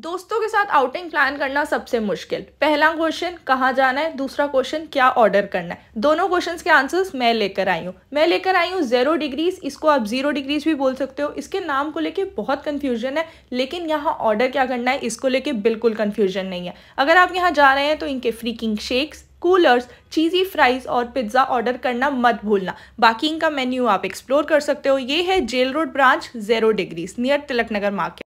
दोस्तों के साथ आउटिंग प्लान करना सबसे मुश्किल पहला क्वेश्चन कहाँ जाना है दूसरा क्वेश्चन क्या ऑर्डर करना है दोनों क्वेश्चंस के आंसर्स मैं लेकर आई हूँ मैं लेकर आई हूँ जीरो डिग्रीज इसको आप जीरो डिग्रीज भी बोल सकते हो इसके नाम को लेके बहुत कन्फ्यूजन है लेकिन यहाँ ऑर्डर क्या करना है इसको लेके बिल्कुल कन्फ्यूजन नहीं है अगर आप यहाँ जा रहे हैं तो इनके freaking shakes coolers cheesy fries और पिज्ज़ा ऑर्डर करना मत भूलना बाकी इनका मेन्यू आप एक्सप्लोर कर सकते हो ये है jail road branch zero degrees near Tilak Nagar market